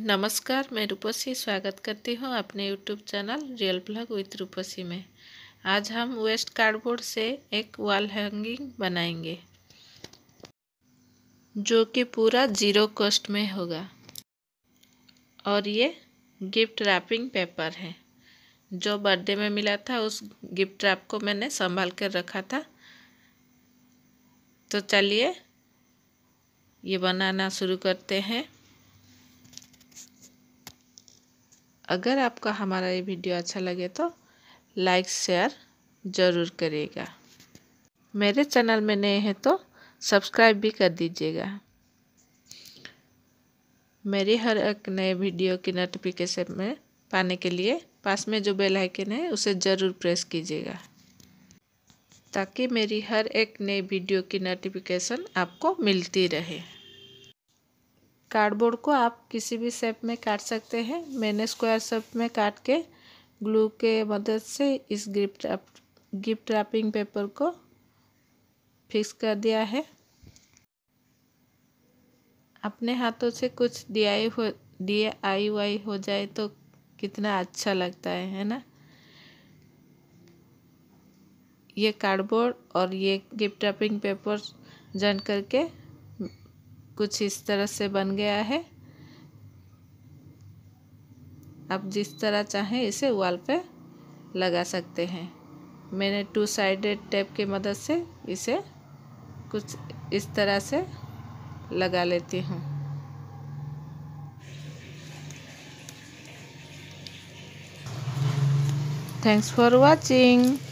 नमस्कार मैं रूपसी स्वागत करती हूँ अपने YouTube channel real blog with Roopsi में आज हम वेस्ट कार्डबोर्ड से एक वॉल हैंगिंग बनाएंगे जो कि पूरा जीरो कॉस्ट में होगा और ये गिफ्ट रैपिंग पेपर है जो बर्थडे में मिला था उस गिफ्ट रैप को मैंने संभाल कर रखा था तो चलिए ये बनाना शुरू करते हैं अगर आपका हमारा ये वीडियो अच्छा लगे तो लाइक शेयर ज़रूर करिएगा मेरे चैनल में नए हैं तो सब्सक्राइब भी कर दीजिएगा मेरी हर एक नए वीडियो की नोटिफिकेशन में पाने के लिए पास में जो बेल आइकन है उसे ज़रूर प्रेस कीजिएगा ताकि मेरी हर एक नई वीडियो की नोटिफिकेशन आपको मिलती रहे कार्डबोर्ड को आप किसी भी शेप में काट सकते हैं मैंने स्क्वायर शेप में काट के ग्लू के मदद से इस गिफ्ट गिफ्ट रैपिंग पेपर को फिक्स कर दिया है अपने हाथों से कुछ डी आई हो डी आई वाई हो जाए तो कितना अच्छा लगता है है ना ये कार्डबोर्ड और ये गिफ्ट रैपिंग पेपर जन करके कुछ इस तरह से बन गया है आप जिस तरह चाहें इसे वॉल पे लगा सकते हैं मैंने टू साइडेड टेप की मदद से इसे कुछ इस तरह से लगा लेती हूँ थैंक्स फॉर वॉचिंग